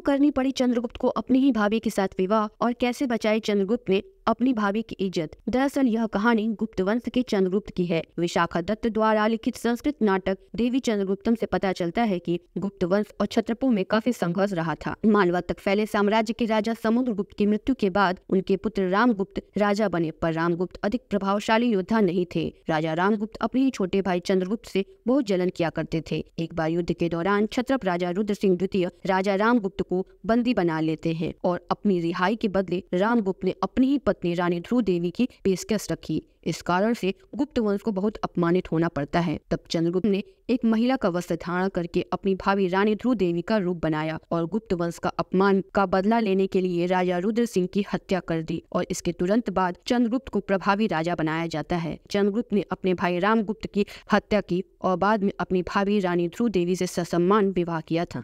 क्यों करनी पड़ी चंद्रगुप्त को अपनी ही भाभी के साथ विवाह और कैसे बचाए चंद्रगुप्त ने अपनी भाभी की इज्जत दरअसल यह कहानी गुप्त वंश के चंद्रगुप्त की है विशाखा दत्त द्वारा लिखित संस्कृत नाटक देवी चंद्रगुप्तम से पता चलता है कि गुप्त वंश और छत्रपो में काफी संघर्ष रहा था मालवा तक फैले साम्राज्य के राजा गुप्त की मृत्यु के बाद उनके पुत्र रामगुप्त राजा बने पर रामगुप्त अधिक प्रभावशाली योद्धा नहीं थे राजा रामगुप्त अपने ही छोटे भाई चंद्रगुप्त से बहुत जलन किया करते थे एक बार युद्ध के दौरान छत्रप राजा रुद्र सिंह द्वितीय राजा रामगुप्त को बंदी बना लेते हैं और अपनी रिहाई के बदले रामगुप्त ने अपनी ही पत्नी रानी ध्रुव देवी की पेशकश रखी इस कारण से गुप्त वंश को बहुत अपमानित होना पड़ता है तब चंद्रगुप्त ने एक महिला का वस्त्र धारण करके अपनी भाभी रानी ध्रुव देवी का रूप बनाया और गुप्त वंश का अपमान का बदला लेने के लिए राजा रुद्र सिंह की हत्या कर दी और इसके तुरंत बाद चंद्रगुप्त को प्रभावी राजा बनाया जाता है चंद्रगुप्त ने अपने भाई रामगुप्त की हत्या की और बाद में अपनी भाभी रानी ध्रुव देवी से ससम्मान विवाह किया था